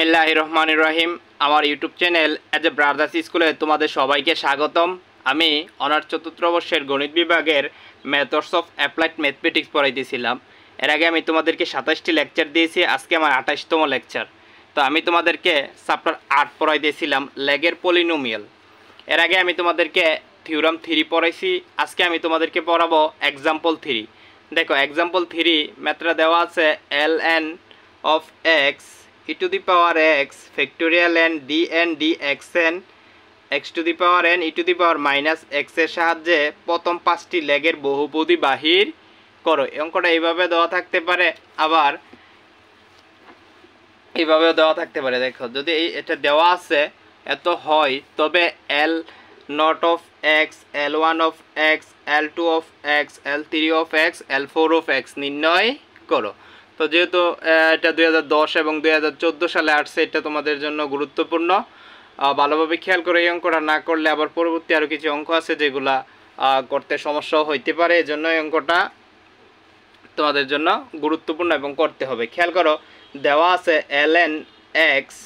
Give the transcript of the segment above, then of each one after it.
বিসমিল্লাহ রহমান রহিম আমার ইউটিউব চ্যানেল এজ এ ব্রাদার্স স্কুলে তোমাদের সবাইকে স্বাগতম আমি অনার্স চতুর্থ বর্ষের গণিত বিভাগের ম্যাথস অফ অ্যাপ্লাইড ম্যাথমেটিক্স পড়াইতেছিলাম এর আগে আমি তোমাদেরকে সাতাশটি লেকচার দিয়েছি আজকে আমার আঠাশতম লেকচার তো আমি তোমাদেরকে চাপ্টার আট পড়াইতেছিলাম লেগের পলিনোমিয়াল এর আগে আমি তোমাদেরকে থিওরাম থ্রি পড়াইছি আজকে আমি তোমাদেরকে পড়াবো এক্সাম্পল থ্রি দেখো এক্সাম্পল থ্রি ম্যাথটা দেওয়া আছে L N of X e to the power x factorial and dn dxn x to the power n e to the power minus x এর সাহায্যে প্রথম পাঁচটি লেগের বহুপদী বাহির করো অঙ্কটা এইভাবে দেওয়া থাকতে পারে আবার এইভাবেও দেওয়া থাকতে পারে দেখো যদি এই এটা দেওয়া আছে এত হয় তবে L nought of X L one of X L two of X L three of X L four of X নির্ণয় করো তো যেহেতু এটা দুই এবং দুই সালে আসছে এটা তোমাদের জন্য গুরুত্বপূর্ণ ভালোভাবে খেয়াল করে এই অঙ্কটা না করলে আবার পরবর্তী আরও কিছু অঙ্ক আছে যেগুলা করতে সমস্যা হইতে পারে এজন্য এই অঙ্কটা তোমাদের জন্য গুরুত্বপূর্ণ এবং করতে হবে খেয়াল করো দেওয়া আছে এল এন এক্স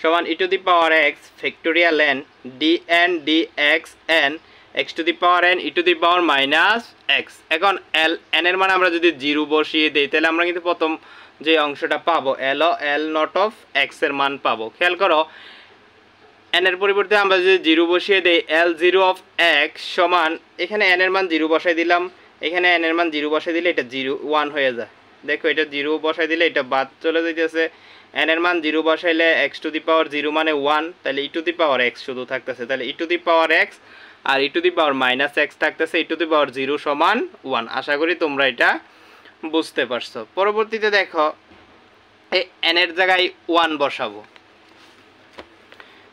সমান e to the power x factorial N D N D X N X to the power N E to the power minus X এখন এল এন এর মানে আমরা যদি জিরো বসিয়ে দিই তাহলে আমরা কিন্তু প্রথম যে অংশটা পাবো L L nought of X এর মান পাবো খেয়াল করো এন এর পরিবর্তে আমরা যদি জিরো বসিয়ে দিই এল জিরো অফ এক্স সমান এখানে এন এর মান জিরো বসাই দিলাম এখানে এন এর মান জিরো বসাই দিলে এটা জিরো ওয়ান হয়ে যায় দেখো এটা জিরো বসাই দিলে এটা বাদ চলে যেতেছে এন এর মান জিরো বসাইলে x to the power zero মানে ওয়ান তাহলে e to the power x শুধু থাকতেছে তাহলে e to the power x আর e to the power minus x থাকতেছে ই দি পাওয়ার জিরো সমান ওয়ান আশা করি তোমরা এটা বুঝতে পারছো পরবর্তীতে দেখো এই এনের জায়গায় ওয়ান বসাবো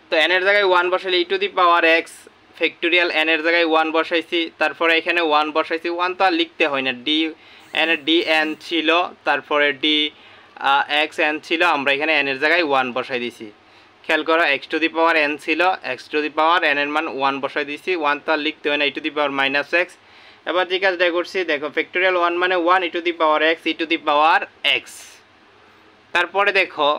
তো এনের জায়গায় ওয়ান বসালে ই দি পাওয়ার এক্স ফ্যাক্টোরিয়াল এনের জায়গায় ওয়ান বসাইছি তারপরে এখানে ওয়ান বসাইছি ওয়ান তো আর লিখতে হয় না ডি এন ডি এন ছিল তারপরে ডি এক্স এন ছিল আমরা এখানে এনের জায়গায় ওয়ান বসাই দিছি খেয়াল করো x to the power n ছিল x to the power n এর মান ওয়ান বসাই দিয়েছি ওয়ান তো আর লিখতে হয় না e to the power minus x এবার যে কাজটা করছি দেখো ফ্যাক্টোরিয়াল ওয়ান মানে one e to the power x e to the power x তারপরে দেখো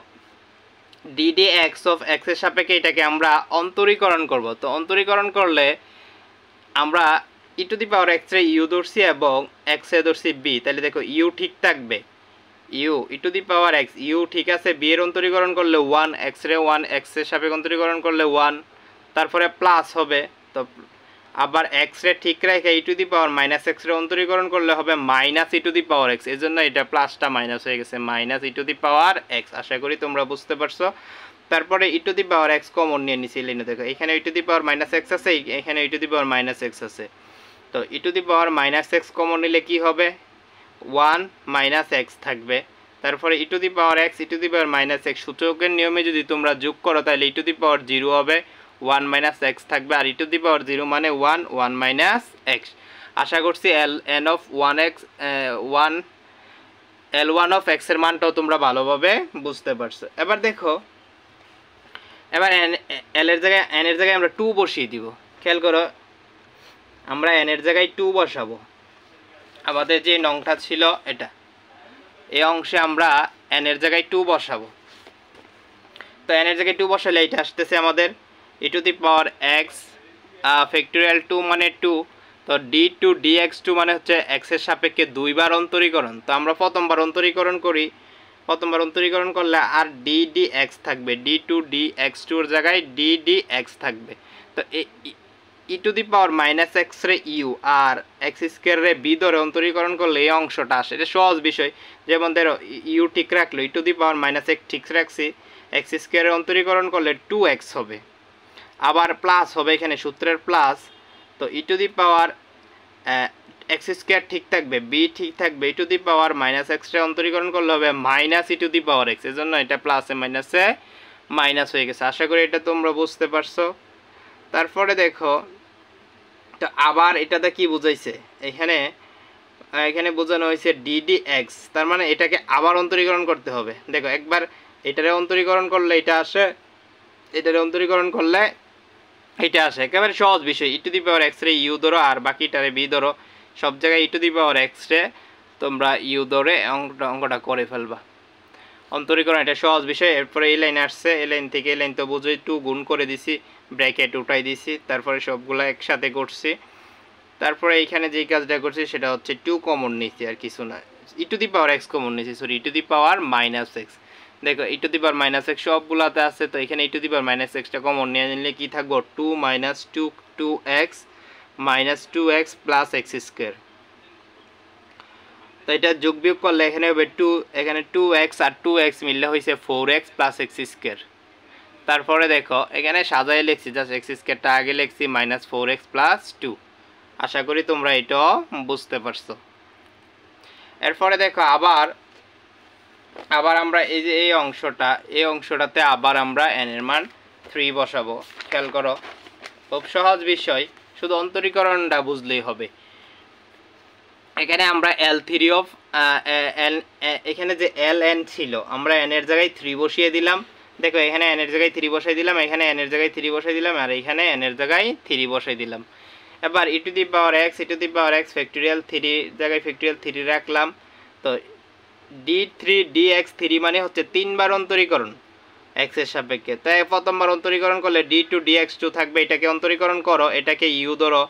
ডিডি এক্স অফ এক্সের সাপেক্ষে এটাকে আমরা অন্তরীকরণ করব তো অন্তরীকরণ করলে আমরা e to the power x রে ইউ ধরছি এবং এক্স ধরছি বি তাহলে দেখো ইউ ঠিক থাকবে u e to the power x u ঠিক আছে বি এর অন্তরীকরণ করলে ওয়ান এক্স রে ওয়ান এক্স এর সাপেক্ষ অন্তরীকরণ করলে ওয়ান তারপরে প্লাস হবে তো আবার এক্স রে ঠিক রেখে e to the power minus x রে অন্তরীকরণ করলে হবে minus e to the power x এই জন্য এটা প্লাসটা মাইনাস হয়ে গেছে minus e to the power x আশা করি তোমরা বুঝতে পারছো তারপরে e to the power x common নিয়ে নিচে লিনে দেখো এখানে e to the power minus x আছে এখানে e to the power minus x আছে তো e to the power minus x common নিলে কি হবে ওয়ান মাইনাস এক্স থাকবে তারপরে e to the power x e to the power minus x সূচকের নিয়মে যদি তোমরা যোগ করো তাহলে টু দি পাওয়ার জিরো হবে ওয়ান মাইনাস এক্স থাকবে আর ইটু দি পাওয়ার জিরো মানে ওয়ান ওয়ান মাইনাস এক্স আশা করছি l N of one x one l one of এক্সের মানটাও তোমরা ভালোভাবে বুঝতে পারছো এবার দেখো এবার এন এলের জায়গায় এনের জায়গায় আমরা টু বসিয়ে দিব খেয়াল করো আমরা এনের জায়গায় টু বসাবো আমাদের যে নংটা ছিল এটা এই অংশে আমরা এনের জায়গায় টু বসাবো তো এনের জায়গায় টু বসালে এটা আসতেছে আমাদের e to the power x factorial two মানে টু তো d two d x two মানে হচ্ছে এক্সের সাপেক্ষে দুইবার অন্তরীকরণ তো আমরা প্রথমবার অন্তরীকরণ করি প্রথমবার অন্তরীকরণ করলে আর ডি ডি এক্স থাকবে ডি টু ডি এক্স টুর জায়গায় ডি ডি এক্স থাকবে তো e to the power minus x রে ইউ আর এক্স স্কোয়ার রে বি ধরে অন্তরীকরণ করলে এই অংশটা আসে এটা সহজ বিষয় যেমন ধরো ইউ ঠিক রাখলো e to the power minus x ঠিক রাখছি এক্স স্কোয়ারের অন্তরীকরণ করলে টু এক্স হবে আবার প্লাস হবে এখানে সূত্রের প্লাস তো e to the power x square ঠিক থাকবে বি ঠিক থাকবে ই টু দি পাওয়ার মাইনাস রে অন্তরীকরণ করলে হবে minus e to the power x এর জন্য এটা প্লাসে মাইনাসে মাইনাস হয়ে গেছে আশা করি এটা তোমরা বুঝতে পারছো তারপরে দেখো তো আবার এটাতে কি বোঝাইছে এখানে এখানে বোঝানো হয়েছে ডিডি এক্স তার মানে এটাকে আবার অন্তরীকরণ করতে হবে দেখো একবার এটারে অন্তরীকরণ করলে এটা আসে এটারে অন্তরীকরণ করলে এটা আসে একেবারে সহজ বিষয় ইটু দি পাওয়ার এক্স রে ইউ ধরো আর বাকিটারে বি ধরো সব জায়গায় ইটু দি পাওয়ার এক্স রে তোমরা ইউ ধরে অঙ্কটা অঙ্কটা করে ফেলবা অন্তরীকরণ এটা সহজ বিষয় এরপরে এই লাইন আসছে এই লাইন থেকে এই লাইন তো বুঝে টু গুণ করে দিছি ব্র্যাকেট উঠাই দিছি তারপরে সবগুলো একসাথে করছি তারপরে এইখানে যেই কাজটা করছি সেটা হচ্ছে টু কমন নিচ্ছি আর কিছু না e to the power x common নিচ্ছি sorry e to the power minus x দেখো e to the power minus x সবগুলোতে আছে তো এখানে e to the power minus এক্সটা কমন নিয়ে নিলে কী থাকবো two minus two two x minus two x plus x square তো এটা যোগ বিয়োগ করলে এখানে হবে টু এখানে টু এক্স আর টু এক্স মিললে হয়েছে four x plus x square তারপরে দেখো এখানে সাজাই লিখছি জাস্ট এক্স স্কোয়ারটা আগে লিখছি minus four x plus two আশা করি তোমরা এটাও বুঝতে পারছো এরপরে দেখো আবার আবার আমরা এই যে এই অংশটা এই অংশটাতে আবার আমরা এন এর মান থ্রি বসাবো খেয়াল করো খুব সহজ বিষয় শুধু অন্তরীকরণটা বুঝলেই হবে এখানে আমরা এল থ্রি অফ এখানে যে এল এন ছিল আমরা এন এর জায়গায় থ্রি বসিয়ে দিলাম দেখো এখানে এনের জায়গায় থ্রি বসাই দিলাম এখানে এনের জায়গায় থ্রি বসাই দিলাম আর এখানে এনের জায়গায় থ্রি বসাই দিলাম এবার e to the power x e to the power x factorial three জায়গায় ফ্যাক্টোরিয়াল থ্রি রাখলাম তো d three d x three মানে হচ্ছে তিনবার অন্তরীকরণ এক্সের সাপেক্ষে তাই প্রথমবার অন্তরীকরণ করলে d two d x two থাকবে এটাকে অন্তরীকরণ করো এটাকে ইউ ধরো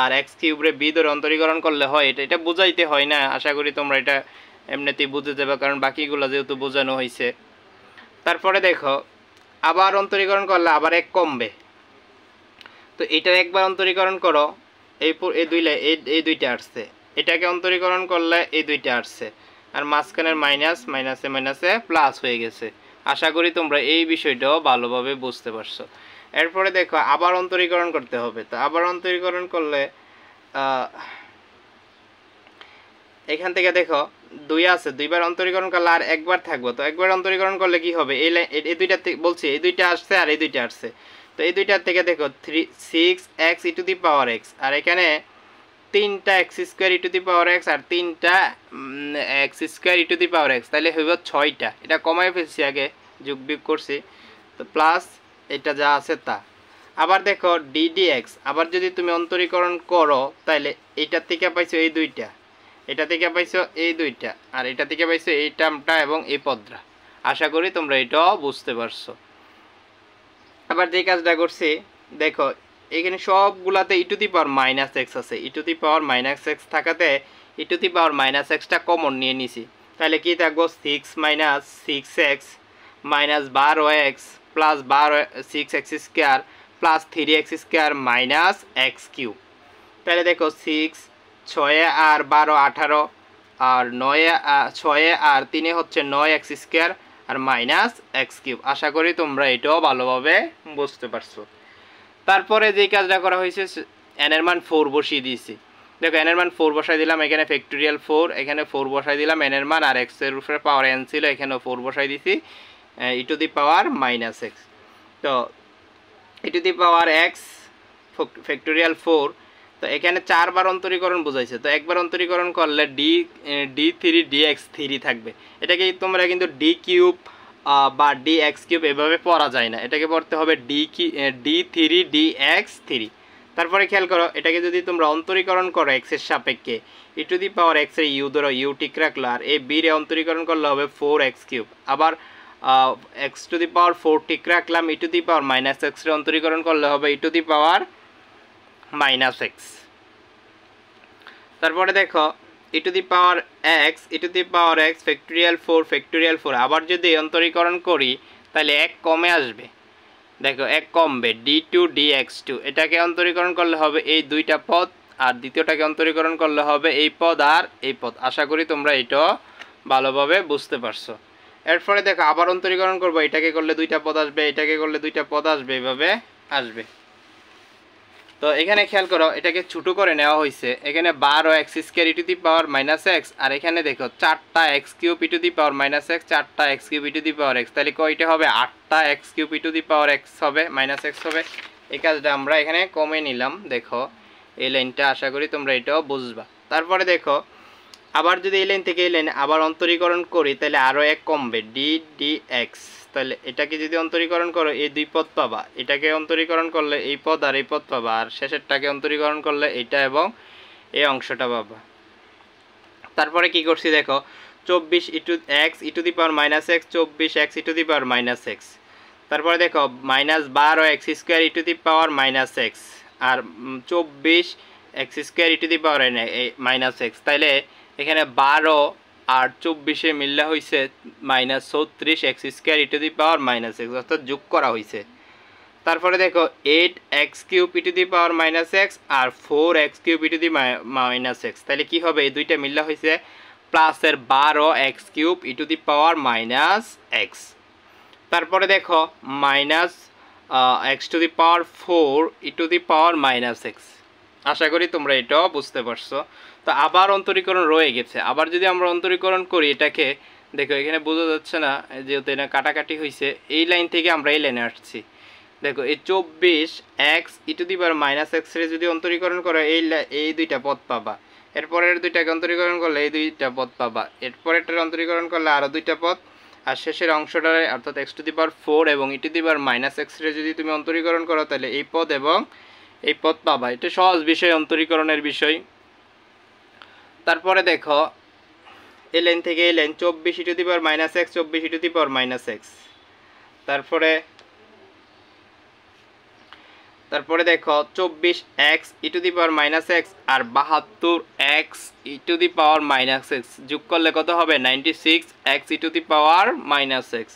আর এক্স কিউবরে বি ধরে অন্তরীকরণ করলে হয় এটা এটা বুঝাইতে হয় না আশা করি তোমরা এটা এমনিতেই বুঝে যাবে কারণ বাকিগুলো যেহেতু বোঝানো হয়েছে তারপরে দেখো আবার অন্তরীকরণ করলে আবার এক কমবে তো এটা একবার অন্তরীকরণ করো এই এই দুই এই দুইটা আসছে এটাকে অন্তরীকরণ করলে এই দুইটা আসছে আর মাঝখানের মাইনাস মাইনাসে মাইনাসে প্লাস হয়ে গেছে আশা করি তোমরা এই বিষয়টাও ভালোভাবে বুঝতে পারছো এরপরে দেখো আবার অন্তরীকরণ করতে হবে তো আবার অন্তরীকরণ করলে এখান থেকে দেখো দুই আছে দুইবার অন্তরীকরণ করলে আর একবার থাকবো তো একবার অন্তরীকরণ করলে কি হবে এই লাইন এই দুইটা বলছি এই দুইটা আসছে আর এই দুইটা আসছে তো এই দুইটার থেকে দেখো three six x e to the power x আর এখানে তিনটা x square e to the power x আর তিনটা x square e to the power x তাহলে হইব ছয়টা এটা কমাই ফেলছি আগে যুগ বিগ করছি তো প্লাস এটা যা আছে তা আবার দেখো ডিডি এক্স আবার যদি তুমি অন্তরীকরণ করো তাহলে এইটার থেকে পাইছো এই দুইটা এটা থেকে পাইছো এই দুইটা আর এটা থেকে পাইছো এই টার্মটা এবং এই পদরা আশা করি তোমরা এটাও বুঝতে পারছো আবার যে কাজটা করছি দেখো এখানে সবগুলাতে ইটু দি পাওয়ার মাইনাস এক্স আছে ইটু দি পাওয়ার মাইনাস এক্স থাকাতে ইটু দি পাওয়ার মাইনাস এক্সটা কমন নিয়ে নিছি তাহলে কি থাকবো six minus six x minus বারো এক্স প্লাস বারো six x square plus three x square minus x cube তাহলে দেখো সিক্স ছয়ে আর বারো আঠারো আর নয়ে ছয়ে আর তিনে হচ্ছে নয় এক্স স্কোয়ার আর মাইনাস এক্স কিউব আশা করি তোমরা এটাও ভালোভাবে বুঝতে পারছো তারপরে যে কাজটা করা হয়েছে এনের মান ফোর বসিয়ে দিয়েছি দেখো এনের মান ফোর বসাই দিলাম এখানে ফ্যাক্টোরিয়াল ফোর এখানে ফোর বসাই দিলাম এনের মান আর এক্সের উপরে পাওয়ার এন ছিল এখানেও ফোর বসাই দিছি e to the power minus x তো e to the power x factorial four তো এখানে চারবার অন্তরীকরণ বোঝাইছে তো একবার অন্তরীকরণ করলে d d three d x three থাকবে এটাকে তোমরা কিন্তু ডি কিউব বা ডি এক্স কিউব এভাবে পড়া যায় না এটাকে পড়তে হবে ডি কি d three d x three তারপরে খেয়াল করো এটাকে যদি তোমরা অন্তরীকরণ করো এক্সের সাপেক্ষে e to the power x এক্সের ইউ ধরো ইউ ঠিক রাখলো আর এ বি রে অন্তরীকরণ করলে হবে ফোর এক্স কিউব আবার x to the power four ঠিক রাখলাম e to the power minus x রে অন্তরীকরণ করলে হবে e to the power minus x তারপরে দেখো e to the power x e to the power x factorial four factorial four আবার যদি অন্তরীকরণ করি তাহলে এক কমে আসবে দেখো এক কমবে d two d x two এটাকে অন্তরীকরণ করলে হবে এই দুইটা পদ আর দ্বিতীয়টাকে অন্তরীকরণ করলে হবে এই পদ আর এই পদ আশা করি তোমরা এটাও ভালোভাবে বুঝতে পারছো এরপরে দেখো আবার অন্তরীকরণ করবো এটাকে করলে দুইটা পদ আসবে এটাকে করলে দুইটা পদ আসবে এইভাবে আসবে তো এখানে খেয়াল করো এটাকে ছোটো করে নেওয়া হয়েছে এখানে বারো x square e to the power minus x আর এখানে দেখো চারটা x cube e to the power minus x চারটা x cube e to the power x তাহলে কয়টা হবে আটটা x cube e to the power x হবে মাইনাস এক্স হবে এই কাজটা আমরা এখানে কমে নিলাম দেখো এই লাইনটা আশা করি তোমরা এটাও বুঝবা তারপরে দেখো আবার যদি এই লাইন থেকে এই লাইন আবার অন্তরীকরণ করি তাহলে আরও এক কমবে ডি ডি এক্স তাহলে এটাকে যদি অন্তরীকরণ করো এই দুই পদ পাবা এটাকে অন্তরীকরণ করলে এই পদ আর এই পদ পাবা আর শেষেরটাকে অন্তরীকরণ করলে এটা এবং এই অংশটা পাবা তারপরে কি করছি দেখো চব্বিশ e to x e to the power minus x চব্বিশ x e to the power minus x তারপরে দেখো মাইনাস বারো x square e to the power minus x আর চব্বিশ x square e to the power minus x তাহলে এখানে বারো আর চব্বিশে মিললে হয়েছে মাইনাস চৌত্রিশ x square e to the power minus x অর্থাৎ যোগ করা হয়েছে তারপরে দেখো eight x cube e to the power minus x আর four x cube e to the minus x তাহলে কী হবে এই দুইটা মিললে হয়েছে প্লাসের বারো x cube e to the power minus x তারপরে দেখো minus x to the power four e to the power minus x আশা করি তোমরা এটাও বুঝতে পারছো তো আবার অন্তরীকরণ রয়ে গেছে আবার যদি আমরা অন্তরীকরণ করি এটাকে দেখো এখানে বোঝা যাচ্ছে না যেহেতু এটা কাটাকাটি হয়েছে এই লাইন থেকে আমরা এই লাইনে আসছি দেখো এই চব্বিশ এক্স ইটু দিবার মাইনাস রে যদি অন্তরীকরণ করো এই এই দুইটা পথ পাবা এরপরের দুইটাকে অন্তরীকরণ করলে এই দুইটা পথ পাবা এরপরেরটার অন্তরীকরণ করলে আরও দুইটা পথ আর শেষের অংশটার অর্থাৎ এক্স টু দিবার ফোর এবং ইটু দিবার মাইনাস এক্স রে যদি তুমি অন্তরীকরণ করো তাহলে এই পদ এবং এই পথ পাবা এটা সহজ বিষয় অন্তরীকরণের বিষয় তারপরে দেখো এই লাইন থেকে এই লাইন চব্বিশ ইটু দি মাইনাস এক্স চব্বিশ ইটু দি মাইনাস এক্স তারপরে তারপরে দেখো চব্বিশ x e to the power minus x আর বাহাত্তর x e to the power minus x যোগ করলে কত হবে ninety six x e to the power minus x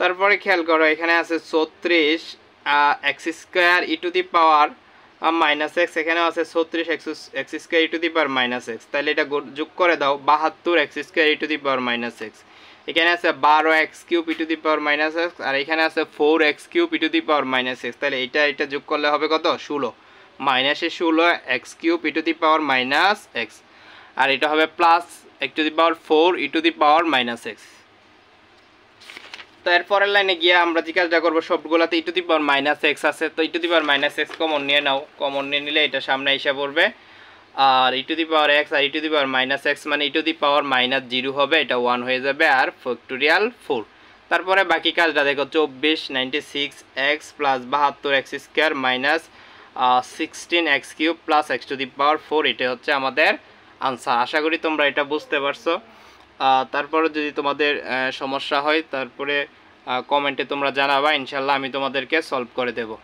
তারপরে খেয়াল করো এখানে আছে ছত্রিশ x square e to the power minus x এখানেও আছে ছত্রিশ x x square e to the power minus x তাহলে এটা যোগ করে দাও বাহাত্তর x square e to the power minus x এখানে আছে বারো x cube e to the power minus x আর এখানে আছে four x cube e to the power minus x তাহলে এটা এটা যোগ করলে হবে কত ষোলো মাইনাসে ষোলো x cube e to the power minus x আর এটা হবে প্লাস এক to the power four e to the power minus x তো এর পরের লাইনে গিয়ে আমরা যে কাজটা করবো সবগুলোতে ইটু দি মাইনাস এক্স আছে তো e to the minus x common নিয়ে নাও কমন নিয়ে নিলে এটা সামনে এসে পড়বে আর ইটু মানে দি পাওয়ার এক্স আর e to the power minus x মানে e to the power minus zero হবে এটা ওয়ান হয়ে যাবে আর ফ্যাক্টোরিয়াল ফোর তারপরে বাকি কাজটা দেখো চব্বিশ নাইনটি সিক্স এক্স প্লাস বাহাত্তর x square minus sixteen x cube plus x to the power four এটা হচ্ছে আমাদের আনসার আশা করি তোমরা এটা বুঝতে পারছো তারপরে যদি তোমাদের সমস্যা হয় তারপরে কমেন্টে তোমরা জানাবা ইনশাল্লাহ আমি তোমাদেরকে সলভ করে দেবো